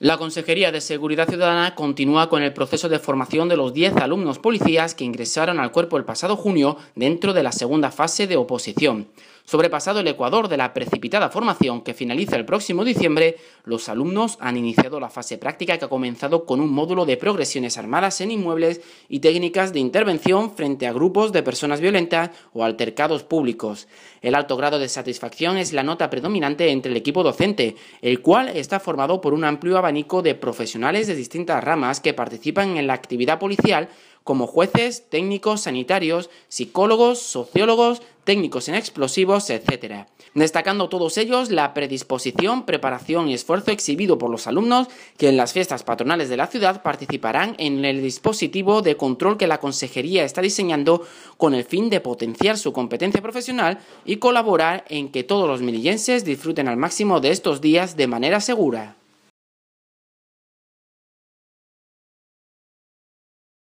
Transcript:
La Consejería de Seguridad Ciudadana continúa con el proceso de formación de los 10 alumnos policías que ingresaron al cuerpo el pasado junio dentro de la segunda fase de oposición. Sobrepasado el Ecuador de la precipitada formación que finaliza el próximo diciembre, los alumnos han iniciado la fase práctica que ha comenzado con un módulo de progresiones armadas en inmuebles y técnicas de intervención frente a grupos de personas violentas o altercados públicos. El alto grado de satisfacción es la nota predominante entre el equipo docente, el cual está formado por un amplio abanico de profesionales de distintas ramas que participan en la actividad policial como jueces, técnicos sanitarios, psicólogos, sociólogos, técnicos en explosivos, etc. Destacando todos ellos la predisposición, preparación y esfuerzo exhibido por los alumnos que en las fiestas patronales de la ciudad participarán en el dispositivo de control que la Consejería está diseñando con el fin de potenciar su competencia profesional y colaborar en que todos los milillenses disfruten al máximo de estos días de manera segura.